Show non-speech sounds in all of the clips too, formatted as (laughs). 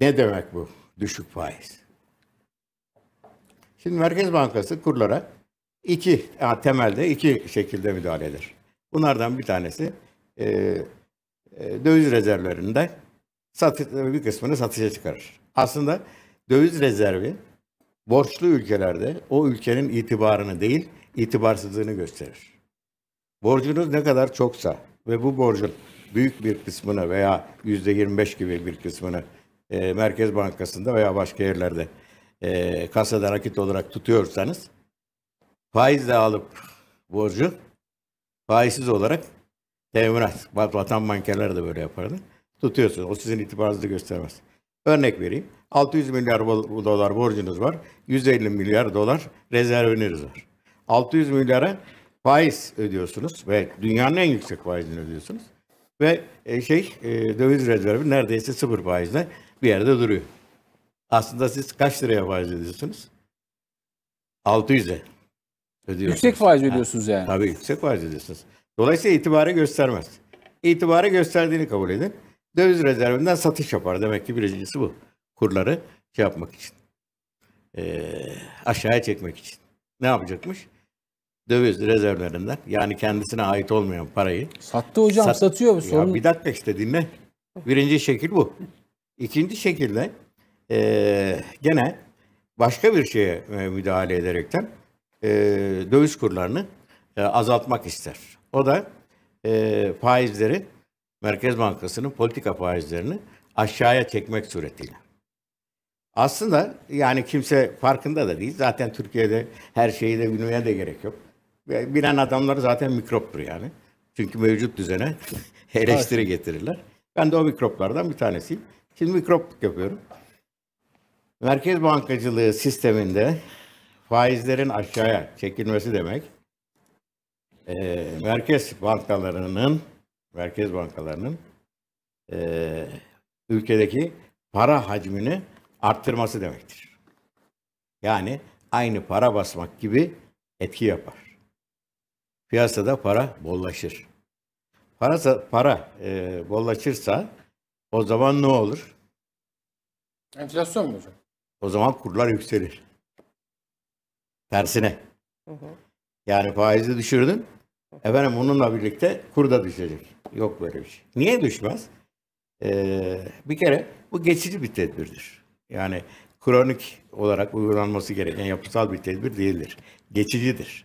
Ne demek bu düşük faiz? Şimdi Merkez Bankası kurlara iki temelde iki şekilde müdahale eder. Bunlardan bir tanesi e, e, döviz rezervlerinde satış, bir kısmını satışa çıkarır. Aslında döviz rezervi borçlu ülkelerde o ülkenin itibarını değil, itibarsızlığını gösterir. Borcunuz ne kadar çoksa ve bu borcun büyük bir kısmını veya yüzde 25 gibi bir kısmını e, Merkez Bankası'nda veya başka yerlerde e, kasada nakit olarak tutuyorsanız faizle alıp borcu faizsiz olarak teminat, vatan bankerler de böyle yapardı. Tutuyorsunuz. O sizin itibarınızı göstermez. Örnek vereyim. 600 milyar dolar borcunuz var. 150 milyar dolar rezerviniz var. 600 milyara faiz ödüyorsunuz ve dünyanın en yüksek faizini ödüyorsunuz. Ve e, şey e, döviz rezervi neredeyse sıfır faizle bir yerde duruyor. Aslında siz kaç liraya faiz ediyorsunuz? 600'e ödüyorsunuz. Yüksek faiz ödüyorsunuz ha, yani. Tabii yüksek faiz ödüyorsunuz. Dolayısıyla itibarı göstermez. İtibarı gösterdiğini kabul edin. Döviz rezervinden satış yapar. Demek ki birincisi bu. Kurları şey yapmak için. E, aşağıya çekmek için. Ne yapacakmış? Döviz rezervlerinden yani kendisine ait olmayan parayı. Sattı hocam sat, satıyor mu? Sorun... bir dakika işte dinle. Birinci şekil bu. İkinci şekilde e, gene başka bir şeye e, müdahale ederekten e, döviz kurlarını e, azaltmak ister. O da e, faizleri Merkez Bankası'nın politika faizlerini aşağıya çekmek suretiyle. Aslında yani kimse farkında da değil. Zaten Türkiye'de her şeyi de bilmeye de gerek yok. Bilen adamlar zaten mikroptur yani. Çünkü mevcut düzene (laughs) eleştiri getirirler. Ben de o mikroplardan bir tanesiyim. Şimdi mikrop yapıyorum. Merkez bankacılığı sisteminde faizlerin aşağıya çekilmesi demek e, merkez bankalarının merkez bankalarının e, ülkedeki para hacmini arttırması demektir. Yani aynı para basmak gibi etki yapar. Piyasada para bollaşır. Para, para e, bollaşırsa o zaman ne olur? Enflasyon mu hocam? O zaman kurlar yükselir. Tersine. Hı hı. Yani faizi düşürdün. Efendim onunla birlikte kur da düşecek. Yok böyle bir şey. Niye düşmez? Ee, bir kere bu geçici bir tedbirdir. Yani kronik olarak uygulanması gereken yapısal bir tedbir değildir. Geçicidir.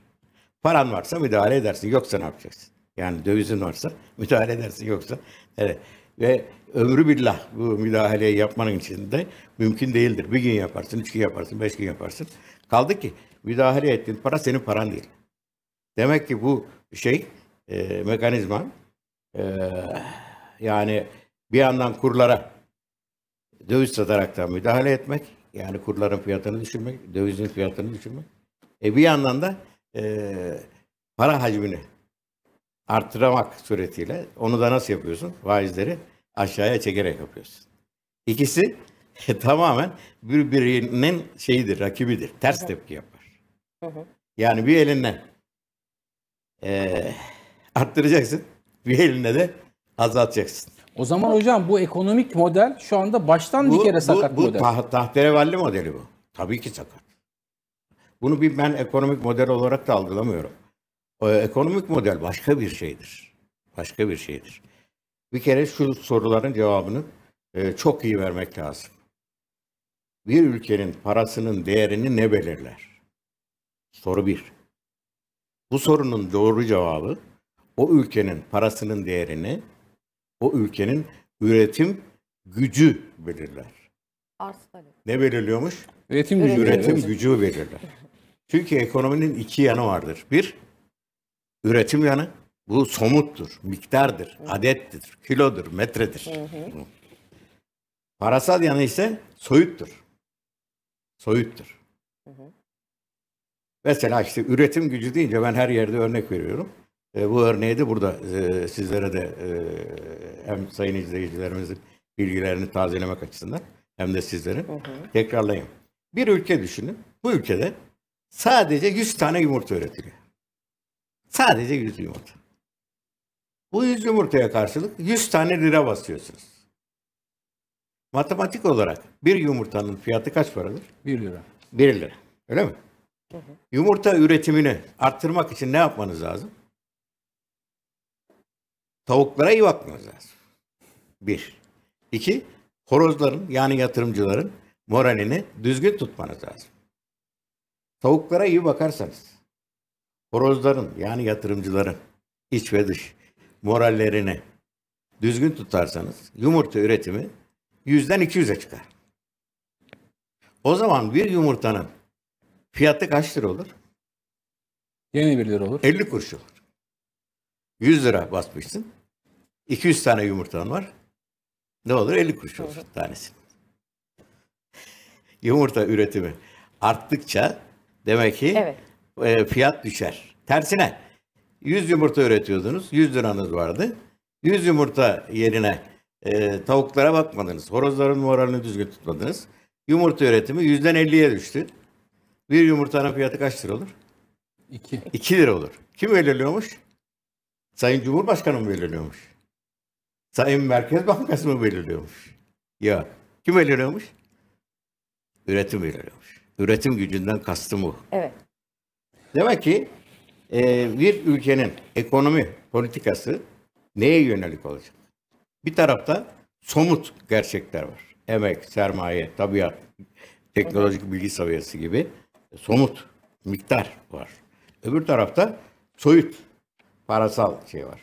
Paran varsa müdahale edersin. Yoksa ne yapacaksın? Yani dövizin varsa müdahale edersin. Yoksa evet. Ve ömrü billah bu müdahaleyi yapmanın içinde mümkün değildir. Bir gün yaparsın, üç gün yaparsın, beş gün yaparsın. Kaldı ki müdahale ettiğin para senin paran değil. Demek ki bu şey e, mekanizma e, yani bir yandan kurlara döviz satarak da müdahale etmek yani kurların fiyatını düşürmek, dövizin fiyatını düşürmek. E bir yandan da e, para hacmini arttıramak suretiyle onu da nasıl yapıyorsun? Faizleri aşağıya çekerek yapıyorsun. İkisi (laughs) tamamen birbirinin şeyidir, rakibidir. Ters Hı-hı. tepki yapar. Hı-hı. Yani bir elinden e, arttıracaksın, bir elinle de azaltacaksın. O zaman hocam bu ekonomik model şu anda baştan bu, bir kere sakat bu, bu model. Bu tahterevalli modeli bu. Tabii ki sakat. Bunu bir ben ekonomik model olarak da algılamıyorum. O ekonomik model başka bir şeydir. Başka bir şeydir. Bir kere şu soruların cevabını e, çok iyi vermek lazım. Bir ülkenin parasının değerini ne belirler? Soru bir. Bu sorunun doğru cevabı o ülkenin parasının değerini o ülkenin üretim gücü belirler. Ne belirliyormuş? Üretim gücü. üretim gücü belirler. Çünkü ekonominin iki yanı vardır. Bir, Üretim yanı bu somuttur, miktardır, adettir, kilodur, metredir. Hı hı. Parasal yanı ise soyuttur. Soyuttur. Hı hı. Mesela işte üretim gücü deyince ben her yerde örnek veriyorum. E, bu örneği de burada e, sizlere de e, hem sayın izleyicilerimizin bilgilerini tazelemek açısından hem de sizlerin tekrarlayayım. Bir ülke düşünün. Bu ülkede sadece 100 tane yumurta üretiliyor. Sadece 100 yumurta. Bu 100 yumurtaya karşılık 100 tane lira basıyorsunuz. Matematik olarak bir yumurtanın fiyatı kaç paradır? 1 lira. 1 lira. Öyle mi? Hı hı. Yumurta üretimini arttırmak için ne yapmanız lazım? Tavuklara iyi bakmanız lazım. Bir. İki, horozların yani yatırımcıların moralini düzgün tutmanız lazım. Tavuklara iyi bakarsanız, horozların yani yatırımcıların iç ve dış morallerini düzgün tutarsanız yumurta üretimi yüzden 200'e çıkar. O zaman bir yumurtanın fiyatı kaç lira olur? Yeni bir lira olur. 50 kuruş olur. 100 lira basmışsın. 200 tane yumurtan var. Ne olur? 50 kuruş olur tanesi. Yumurta üretimi arttıkça demek ki evet e, fiyat düşer. Tersine 100 yumurta üretiyordunuz, 100 liranız vardı. 100 yumurta yerine e, tavuklara bakmadınız, horozların moralini düzgün tutmadınız. Yumurta üretimi yüzden 50'ye düştü. Bir yumurtanın fiyatı kaç lira olur? 2. 2 lira olur. Kim belirliyormuş? Sayın Cumhurbaşkanı mı belirliyormuş? Sayın Merkez Bankası mı belirliyormuş? Ya kim belirliyormuş? Üretim belirliyormuş. Üretim gücünden kastım bu. Evet. Demek ki e, bir ülkenin ekonomi politikası neye yönelik olacak? Bir tarafta somut gerçekler var. Emek, sermaye, tabiat, teknolojik bilgi seviyesi gibi somut miktar var. Öbür tarafta soyut parasal şey var.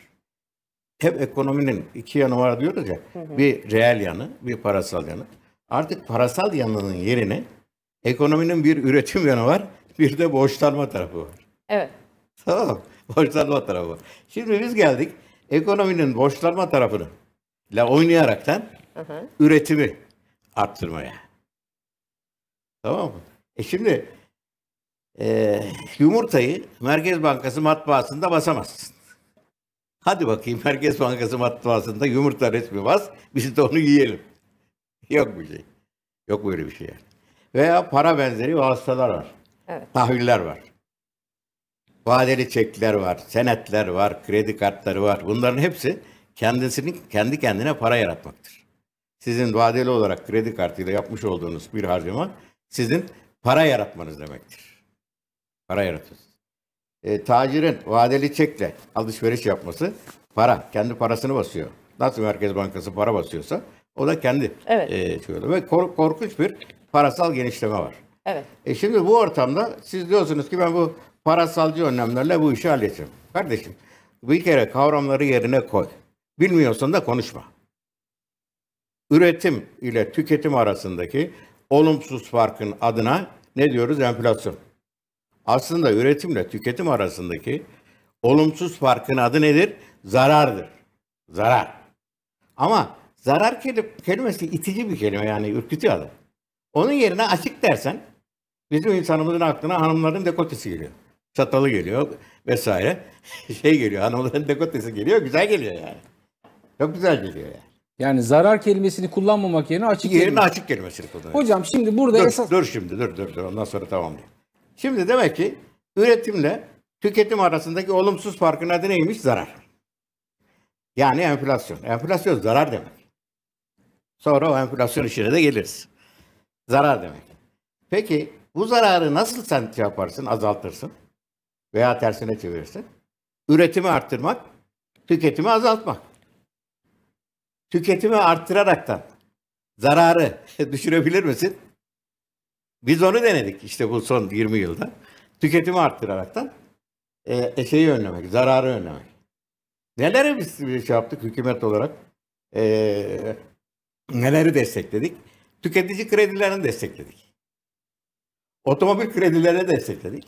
Hep ekonominin iki yanı var diyoruz ya. Hı hı. Bir reel yanı, bir parasal yanı. Artık parasal yanının yerine ekonominin bir üretim yanı var, (laughs) bir de borçlanma tarafı var. Evet. Tamam. Borçlanma tarafı var. Şimdi biz geldik ekonominin borçlanma tarafını ile oynayaraktan hı hı. üretimi arttırmaya. Tamam mı? E şimdi e, yumurtayı Merkez Bankası matbaasında basamazsın. Hadi bakayım Merkez Bankası matbaasında yumurta resmi bas, biz de onu yiyelim. Yok bir şey. Yok böyle bir şey yani. Veya para benzeri vasıtalar var. Evet. Tahviller var. Vadeli çekler var, senetler var, kredi kartları var. Bunların hepsi kendisinin kendi kendine para yaratmaktır. Sizin vadeli olarak kredi kartıyla yapmış olduğunuz bir harcama sizin para yaratmanız demektir. Para yaratıyorsunuz. E, tacirin vadeli çekle alışveriş yapması para. Kendi parasını basıyor. Nasıl Merkez Bankası para basıyorsa o da kendi evet. e, şey Ve kor, korkunç bir parasal genişleme var. Evet. E şimdi bu ortamda siz diyorsunuz ki ben bu parasalcı önlemlerle bu işi halledeceğim. Kardeşim bir kere kavramları yerine koy. Bilmiyorsan da konuşma. Üretim ile tüketim arasındaki olumsuz farkın adına ne diyoruz? Enflasyon. Aslında üretimle tüketim arasındaki olumsuz farkın adı nedir? Zarardır. Zarar. Ama zarar kelimesi itici bir kelime yani ürkütüyor adam. Onun yerine açık dersen Bizim insanımızın aklına hanımların dekotesi geliyor. Çatalı geliyor vesaire. (laughs) Şey geliyor, hanımların dekotesi geliyor, güzel geliyor yani. Çok güzel geliyor yani. Yani zarar kelimesini kullanmamak yerine açık yerine kelime. açık kelimesini kullanıyor. Hocam şimdi burada dur, esas dur şimdi dur dur dur ondan sonra tamamlayayım. Şimdi demek ki üretimle tüketim arasındaki olumsuz farkın adı neymiş? Zarar. Yani enflasyon. Enflasyon zarar demek. Sonra o enflasyon işine de geliriz. Zarar demek. Peki bu zararı nasıl sen şey yaparsın, azaltırsın veya tersine çevirirsin? Üretimi arttırmak, tüketimi azaltmak. Tüketimi arttıraraktan zararı (laughs) düşürebilir misin? Biz onu denedik işte bu son 20 yılda. Tüketimi arttıraraktan e, e, şeyi önlemek, zararı önlemek. Neleri biz şey yaptık hükümet olarak? E, neleri destekledik? Tüketici kredilerini destekledik. Otomobil kredilerine destekledik.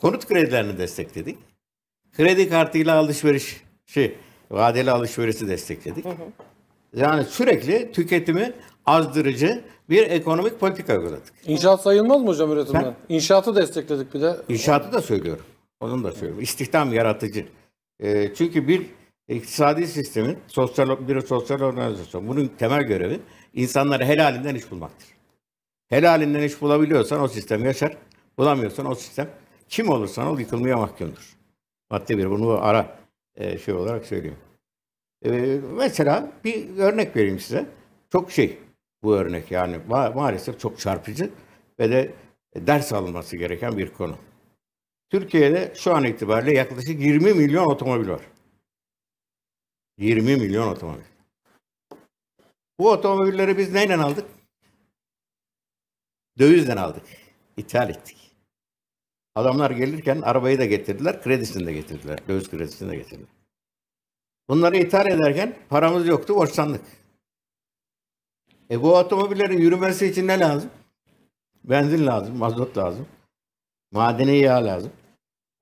Konut kredilerini destekledik. Kredi kartıyla alışveriş, şey, vadeli alışverişi destekledik. Hı hı. Yani sürekli tüketimi azdırıcı bir ekonomik politika uyguladık. İnşaat sayılmaz mı hocam üretimden? Ben, İnşaatı destekledik bir de. İnşaatı da söylüyorum. Onun da söylüyorum. İstihdam yaratıcı. E, çünkü bir iktisadi sistemin sosyal bir sosyal organizasyon bunun temel görevi insanları helalinden iş bulmaktır. Helalinden iş bulabiliyorsan o sistem yaşar. Bulamıyorsan o sistem kim olursan ol yıkılmaya mahkumdur. Madde bir bunu ara e, şey olarak söylüyorum. E, mesela bir örnek vereyim size. Çok şey bu örnek yani ma- maalesef çok çarpıcı ve de ders alınması gereken bir konu. Türkiye'de şu an itibariyle yaklaşık 20 milyon otomobil var. 20 milyon otomobil. Bu otomobilleri biz neyle aldık? Dövizden aldık. İthal ettik. Adamlar gelirken arabayı da getirdiler, kredisini de getirdiler. Döviz kredisini de getirdiler. Bunları ithal ederken paramız yoktu, borçlandık. E bu otomobillerin yürümesi için ne lazım? Benzin lazım, mazot lazım. Madeni yağ lazım.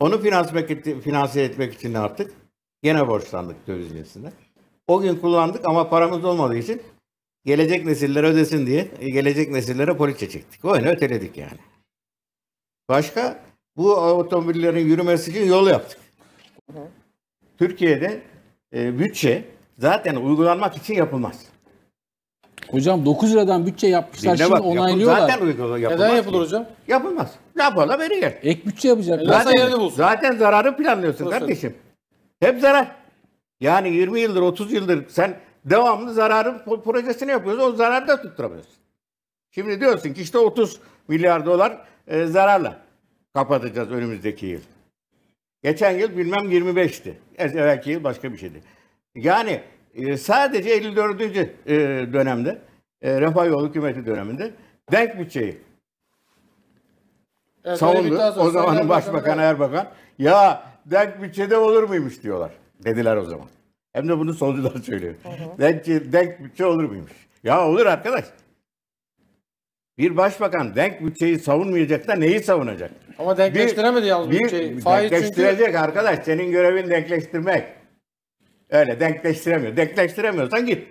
Onu finanse etmek için ne yaptık? Gene borçlandık döviz cinsinde. O gün kullandık ama paramız olmadığı için gelecek nesiller ödesin diye e, gelecek nesillere poliçe çektik. O öyle öteledik yani. Başka bu otomobillerin yürümesi için yol yaptık. Türkiye'de e, bütçe zaten uygulanmak için yapılmaz. Hocam 9 liradan bütçe yapmışlar Dinle şimdi bak, onaylıyorlar. Zaten uygula, yapılmaz. Neden yapılır ki? hocam? Yapılmaz. Ne yapalım beni yer. Ek bütçe yapacak. Zaten, zaten zararı planlıyorsun Olsun. kardeşim. Hep zarar. Yani 20 yıldır 30 yıldır sen devamlı zararın projesini yapıyoruz. O zararı da tutturamıyorsun. Şimdi diyorsun ki işte 30 milyar dolar e, zararla kapatacağız önümüzdeki yıl. Geçen yıl bilmem 25'ti. Evvelki yıl başka bir şeydi. Yani e, sadece 54. E, dönemde e, Refah Yolu Hükümeti döneminde denk bütçeyi evet, savundu. O zamanın Başbakanı Erbakan ya denk bütçede olur muymuş diyorlar. Dediler o zaman. Hem de bunu solcular söylüyor. Denk, denk bütçe olur muymuş? Ya olur arkadaş. Bir başbakan denk bütçeyi savunmayacak da neyi savunacak? Ama denkleştiremedi yalnız bir, bütçeyi. Faiz denkleştirecek çünkü... arkadaş. Senin görevin denkleştirmek. Öyle denkleştiremiyor. Denkleştiremiyorsan git.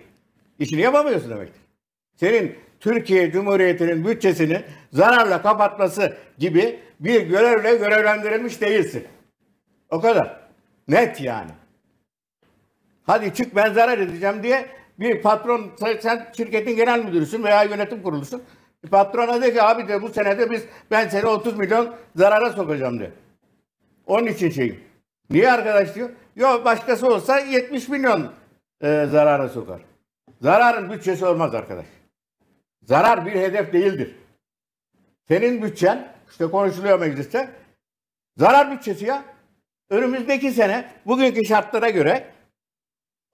İşini yapamıyorsun demektir. Senin Türkiye Cumhuriyeti'nin bütçesini zararla kapatması gibi bir görevle görevlendirilmiş değilsin. O kadar. Net yani. Hadi çık ben zarar edeceğim diye bir patron sen şirketin genel müdürüsün veya yönetim kurulusun. Patrona de ki abi de bu senede biz ben seni 30 milyon zarara sokacağım de. Onun için şey. Niye arkadaş diyor? Yok başkası olsa 70 milyon e, zarara sokar. Zararın bütçesi olmaz arkadaş. Zarar bir hedef değildir. Senin bütçen işte konuşuluyor mecliste. Zarar bütçesi ya. Önümüzdeki sene bugünkü şartlara göre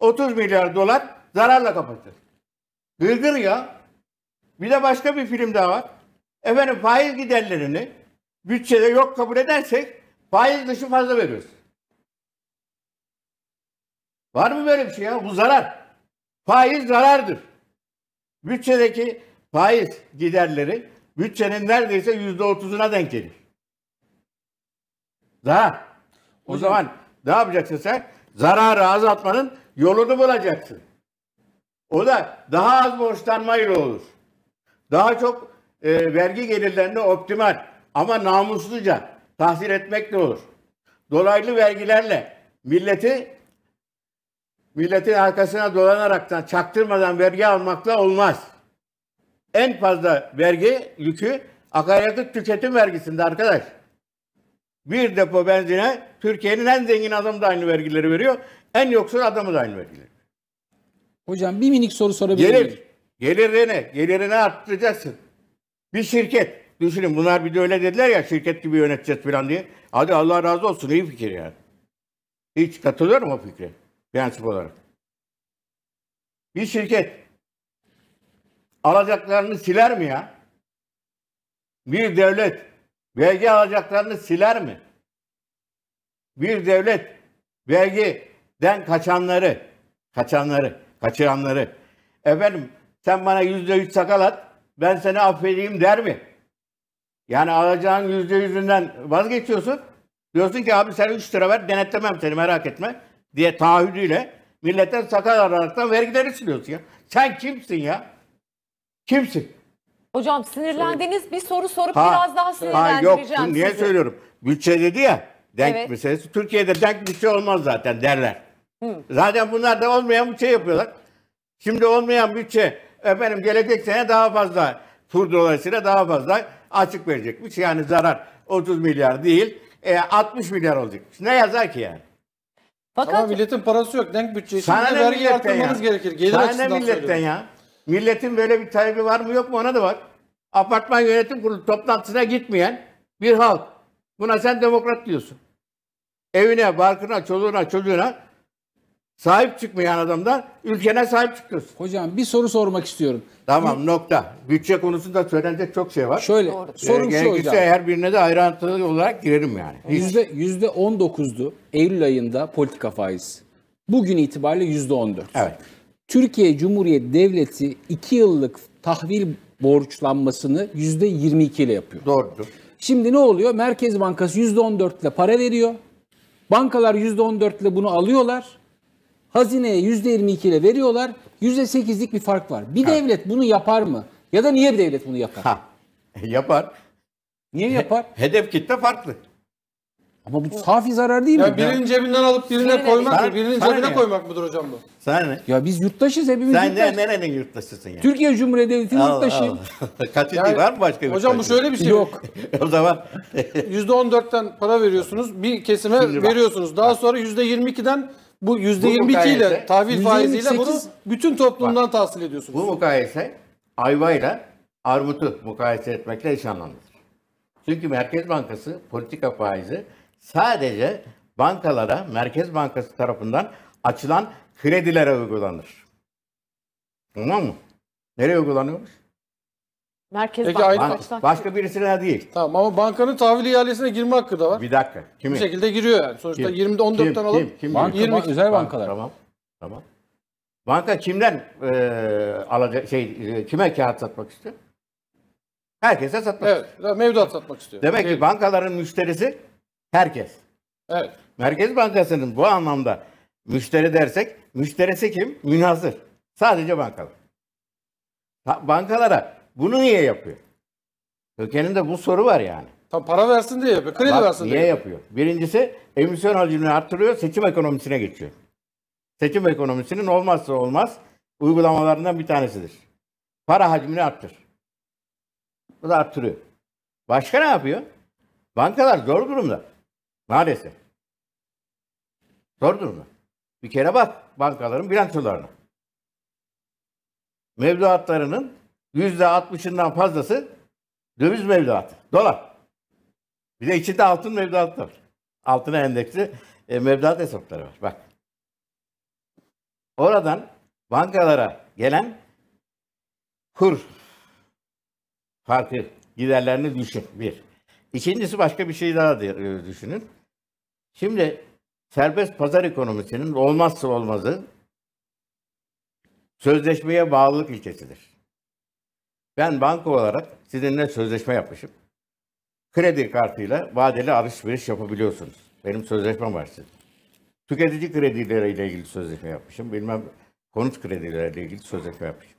30 milyar dolar zararla kapatır. Gırgır ya. Bir de başka bir film daha var. Efendim faiz giderlerini bütçede yok kabul edersek faiz dışı fazla veriyoruz. Var mı böyle bir şey ya? Bu zarar. Faiz zarardır. Bütçedeki faiz giderleri bütçenin neredeyse yüzde otuzuna denk gelir. Daha. O Hocam, zaman ne yapacaksın sen? Zararı azaltmanın yolunu bulacaksın. O da daha az borçlanmayla olur. Daha çok e, vergi gelirlerini optimal ama namusluca tahsil etmekle olur. Dolaylı vergilerle milleti milletin arkasına dolanaraktan çaktırmadan vergi almakla olmaz. En fazla vergi yükü akaryakıt tüketim vergisinde arkadaş. Bir depo benzine Türkiye'nin en zengin adam da aynı vergileri veriyor. En yoksul adamı da aynı vekillik. Hocam bir minik soru sorabilir miyim? Gelir. gelir ne? Gelirini, ne arttıracaksın. Bir şirket. Düşünün bunlar bir de öyle dediler ya şirket gibi yöneteceğiz falan diye. Hadi Allah razı olsun iyi fikir yani. Hiç katılıyor mu o fikre? Prensip olarak. Bir şirket alacaklarını siler mi ya? Bir devlet vergi alacaklarını siler mi? Bir devlet vergi den kaçanları, kaçanları, kaçıranları. Efendim sen bana yüzde yüz sakal at, ben seni affedeyim der mi? Yani alacağın yüzde yüzünden vazgeçiyorsun. Diyorsun ki abi sen 3 lira ver denetlemem seni merak etme diye taahhüdüyle milletten sakal araraktan vergileri siliyorsun ya. Sen kimsin ya? Kimsin? Hocam sinirlendiniz bir soru sorup ha, biraz daha sinirlendireceğim ha, yok, sizi. Niye söylüyorum? Bütçe dedi ya denk evet. meselesi. Türkiye'de denk bütçe olmaz zaten derler. Hı. Zaten bunlar da olmayan bütçe şey yapıyorlar. Şimdi olmayan bütçe şey. efendim gelecek sene daha fazla tur dolayısıyla daha fazla açık verecekmiş. Yani zarar 30 milyar değil e, 60 milyar olacak. Ne yazar ki yani? Fakat... Ama milletin parası yok. Denk bütçe? Sana ne vergi artırmanız ya? gerekir. Gelir Sana ne milletten söylüyorum. ya? Milletin böyle bir talebi var mı yok mu ona da bak. Apartman yönetim kurulu toplantısına gitmeyen bir halk. Buna sen demokrat diyorsun. Evine, barkına, çoluğuna, çocuğuna Sahip çıkmayan adamdan ülkene sahip çıkıyorsun. Hocam bir soru sormak istiyorum. Tamam nokta. Bütçe konusunda söylenecek çok şey var. Şöyle ee, sorun şu hocam. her birine de ayrıntılı olarak girelim yani. Yüzde, yüzde %19'du Eylül ayında politika faiz. Bugün itibariyle yüzde %14. Evet. Türkiye Cumhuriyeti Devleti 2 yıllık tahvil borçlanmasını yüzde %22 ile yapıyor. Doğrudur. Şimdi ne oluyor? Merkez Bankası yüzde %14 ile para veriyor. Bankalar yüzde %14 ile bunu alıyorlar hazineye yüzde %22 ile veriyorlar. yüzde %8'lik bir fark var. Bir ha. devlet bunu yapar mı? Ya da niye bir devlet bunu yapar? Ha. E, yapar. Niye He, yapar? Hedef kitle farklı. Ama bu safi zarar değil ya mi? Birinin cebinden alıp birine sana koymak mı? Birinin sana cebine ne? koymak mıdır hocam bu? Sen ne? Ya biz yurttaşız hepimiz Sen yurttaş. ne nerenin yurttaşısın ya? Yani? Türkiye Cumhuriyeti Devleti'nin yurttaşıyım. (laughs) Katil yani, var mı başka yurttaşı? Hocam bu şöyle bir şey. Yok. (laughs) o zaman. %14'ten para veriyorsunuz. Bir kesime bak, veriyorsunuz. Daha bak. sonra %22'den bu yüzde %22 ile tahvil faiziyle bunu bütün toplumdan bak, tahsil ediyorsunuz. Bu mukayese ayvayla armutu mukayese etmekle iş anlamlıdır. Çünkü Merkez Bankası politika faizi sadece bankalara Merkez Bankası tarafından açılan kredilere uygulanır. Tamam mı? Nereye uygulanıyormuş? Merkez Peki Bankası. Bank, başka birisine değil. Tamam ama bankanın tahvil ihalesine girme hakkı da var. Bir dakika. Kimin? Bu şekilde giriyor yani. Sonuçta Kim? 20'de 14'ten Kim? alıp Kim? Kim? Banka, 20 ba- özel Tamam, bankalar. Tamam. Tamam. Banka kimden e, alacak şey e, kime kağıt satmak istiyor? Herkese satmak istiyor. evet, mevduat satmak istiyor. Demek ki bankaların müşterisi herkes. Evet. Merkez Bankası'nın bu anlamda müşteri dersek müşterisi kim? Münhasır. Sadece bankalar. Bankalara bunu niye yapıyor? Kökeninde bu soru var yani. Tam para versin diye yapıyor. Kredi Bak, versin niye diye. yapıyor? Birincisi emisyon hacmini arttırıyor, seçim ekonomisine geçiyor. Seçim ekonomisinin olmazsa olmaz uygulamalarından bir tanesidir. Para hacmini arttır. Bu da arttırıyor. Başka ne yapıyor? Bankalar zor durumda. Maalesef. Zor durumda. Bir kere bak bankaların bilançolarına. Mevduatlarının %60'ından fazlası döviz mevduatı, dolar. Bir de içinde altın mevduatı var. Altına endeksli e, mevduat hesapları var. Bak. Oradan bankalara gelen kur farkı giderlerini düşün. Bir. İkincisi başka bir şey daha e, düşünün. Şimdi serbest pazar ekonomisinin olmazsa olmazı sözleşmeye bağlılık ilkesidir. Ben banka olarak sizinle sözleşme yapmışım. Kredi kartıyla vadeli alışveriş yapabiliyorsunuz. Benim sözleşmem var sizin. Tüketici kredileriyle ilgili sözleşme yapmışım. Bilmem konut kredileriyle ilgili sözleşme yapmışım.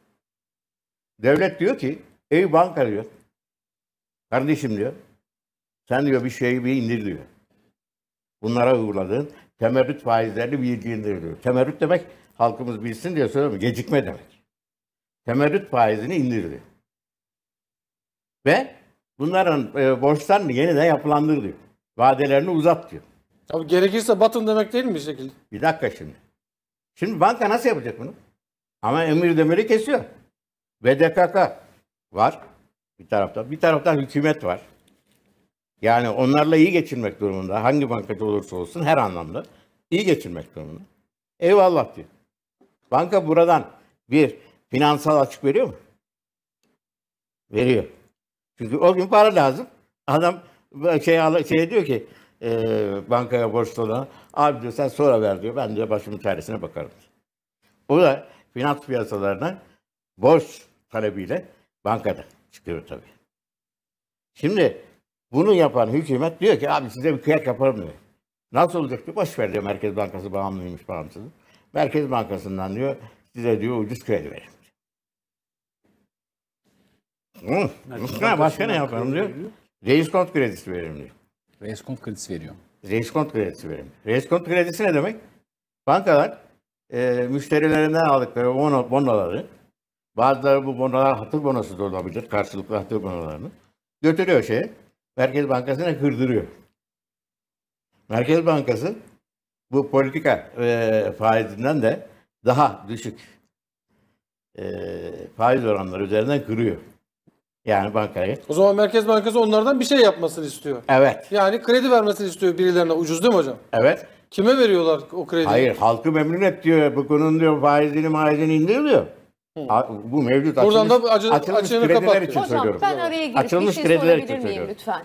Devlet diyor ki, ey banka diyor, kardeşim diyor, sen diyor bir şeyi bir indir diyor. Bunlara uyguladığın temerrüt faizlerini bir indir diyor. Temerrüt demek halkımız bilsin diye söylüyorum, gecikme demek. Temerrüt faizini indirdi. Ve bunların e, borçlarını yeniden yapılandır diyor. Vadelerini uzat diyor. Abi gerekirse batın demek değil mi bir şekilde? Bir dakika şimdi. Şimdi banka nasıl yapacak bunu? Ama emir demiri kesiyor. VDKK var bir tarafta. Bir taraftan hükümet var. Yani onlarla iyi geçinmek durumunda. Hangi bankacı olursa olsun her anlamda iyi geçinmek durumunda. Eyvallah diyor. Banka buradan bir finansal açık veriyor mu? Veriyor. Çünkü o gün para lazım. Adam şey, şey diyor ki e, bankaya borçlu abi diyor sen sonra ver diyor. Ben diyor başımın çaresine bakarım. O da finans piyasalarına borç talebiyle bankada çıkıyor tabii. Şimdi bunu yapan hükümet diyor ki abi size bir kıyak yaparım diyor. Nasıl olacak diyor. Boş ver diyor Merkez Bankası bağımlıymış bağımsız. Merkez Bankası'ndan diyor size diyor ucuz kredi verin. Hı. Ha, başka ne yaparım diyor. Reis kont kredisi verelim diyor. Reis kont kredisi veriyor. Reis kont kredisi verelim. Reis kont kredisi ne demek? Bankalar e, müşterilerinden aldıkları bono, bonoları bazıları bu bonolar hatır bonosu da olabilir. Karşılıklı hatır bonolarını. Götürüyor şeye. Merkez Bankası'na kırdırıyor. Merkez Bankası bu politika e, faizinden de daha düşük e, faiz oranları üzerinden kırıyor. Yani bankaya. O zaman Merkez Bankası onlardan bir şey yapmasını istiyor. Evet. Yani kredi vermesini istiyor birilerine. Ucuz değil mi hocam? Evet. Kime veriyorlar o krediyi? Hayır halkı memnun et diyor. Bu konunun diyor faizini maizini indir Hı. Bu mevcut Buradan açılmış, da acı, açılmış krediler kapattı. için Hocam, söylüyorum. ben araya girip Açılmış bir şey sorabilir miyim lütfen?